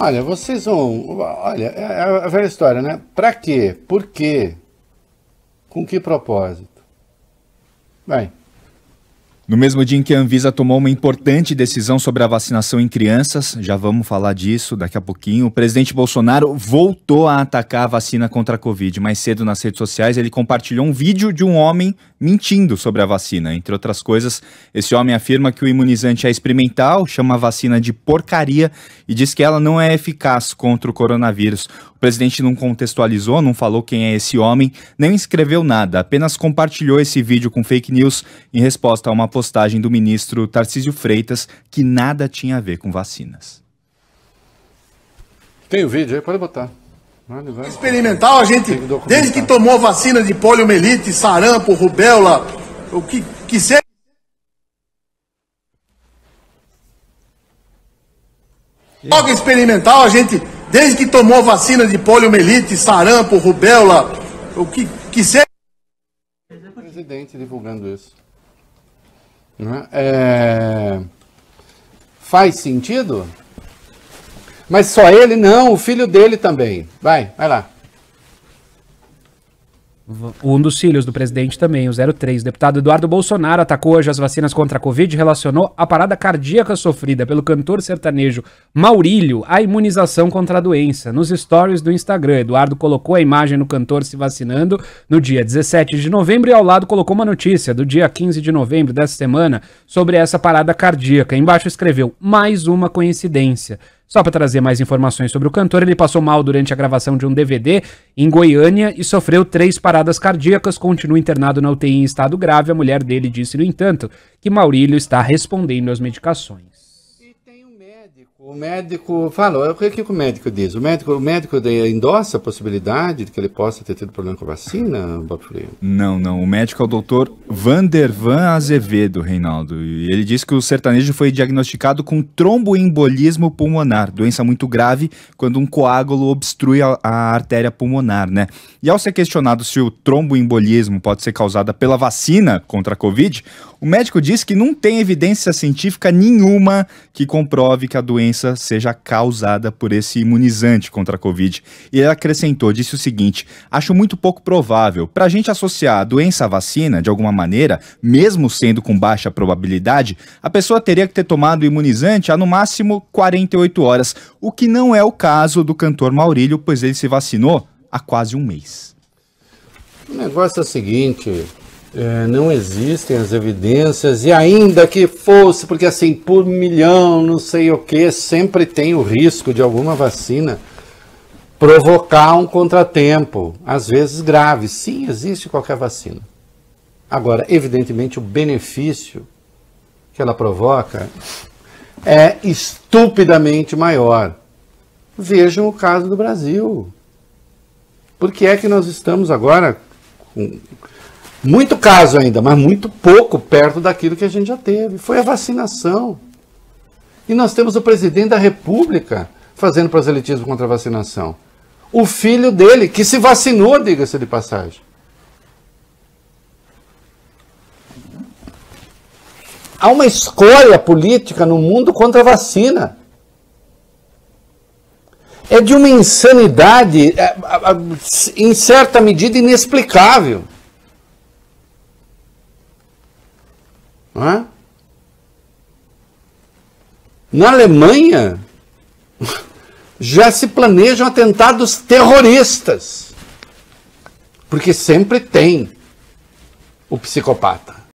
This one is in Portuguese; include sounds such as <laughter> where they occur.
Olha, vocês vão. Olha, é, é a velha história, né? Para quê? Por quê? Com que propósito? Bem. No mesmo dia em que a Anvisa tomou uma importante decisão sobre a vacinação em crianças, já vamos falar disso daqui a pouquinho, o presidente Bolsonaro voltou a atacar a vacina contra a Covid. Mais cedo nas redes sociais, ele compartilhou um vídeo de um homem mentindo sobre a vacina. Entre outras coisas, esse homem afirma que o imunizante é experimental, chama a vacina de porcaria e diz que ela não é eficaz contra o coronavírus. O presidente não contextualizou, não falou quem é esse homem, nem escreveu nada, apenas compartilhou esse vídeo com fake news em resposta a uma postagem do ministro Tarcísio Freitas que nada tinha a ver com vacinas. Tem o vídeo aí, pode botar. Experimental, a gente, desde que tomou vacina de poliomielite, sarampo, rubéola, o que, que seja. Droga experimental, a gente, desde que tomou vacina de poliomielite, sarampo, rubéola, o que, que seja. Presidente divulgando isso. Né? É... Faz sentido? Mas só ele? Não, o filho dele também. Vai, vai lá. Um dos filhos do presidente também, o 03. O deputado Eduardo Bolsonaro atacou hoje as vacinas contra a Covid e relacionou a parada cardíaca sofrida pelo cantor sertanejo Maurílio à imunização contra a doença. Nos stories do Instagram, Eduardo colocou a imagem do cantor se vacinando no dia 17 de novembro e ao lado colocou uma notícia do dia 15 de novembro dessa semana sobre essa parada cardíaca. Embaixo escreveu: mais uma coincidência. Só para trazer mais informações sobre o cantor, ele passou mal durante a gravação de um DVD em Goiânia e sofreu três paradas cardíacas, continua internado na UTI em estado grave. A mulher dele disse, no entanto, que Maurílio está respondendo às medicações. O médico falou, o é que, o médico diz? O médico, o médico endossa a possibilidade de que ele possa ter tido problema com a vacina, Bob Frio? Não, não. O médico é o doutor Vandervan Azevedo, Reinaldo. E ele diz que o sertanejo foi diagnosticado com tromboembolismo pulmonar, doença muito grave quando um coágulo obstrui a, a artéria pulmonar, né? E ao ser questionado se o tromboembolismo pode ser causada pela vacina contra a Covid, o médico diz que não tem evidência científica nenhuma que comprove que a doença doença seja causada por esse imunizante contra a Covid. E ele acrescentou, disse o seguinte: acho muito pouco provável. Para a gente associar a doença à vacina, de alguma maneira, mesmo sendo com baixa probabilidade, a pessoa teria que ter tomado o imunizante há no máximo 48 horas, o que não é o caso do cantor Maurílio, pois ele se vacinou há quase um mês. O negócio é o seguinte, é, não existem as evidências, e ainda que fosse, porque assim, por milhão, não sei o que, sempre tem o risco de alguma vacina provocar um contratempo, às vezes grave. Sim, existe qualquer vacina. Agora, evidentemente, o benefício que ela provoca é estupidamente maior. Vejam o caso do Brasil. Por que é que nós estamos agora com muito caso ainda, mas muito pouco perto daquilo que a gente já teve. Foi a vacinação. E nós temos o presidente da República fazendo proselitismo contra a vacinação. O filho dele, que se vacinou, diga-se de passagem. Há uma escolha política no mundo contra a vacina. É de uma insanidade, é, em certa medida, inexplicável. Na Alemanha, <laughs> já se planejam atentados terroristas. Porque sempre tem o psicopata.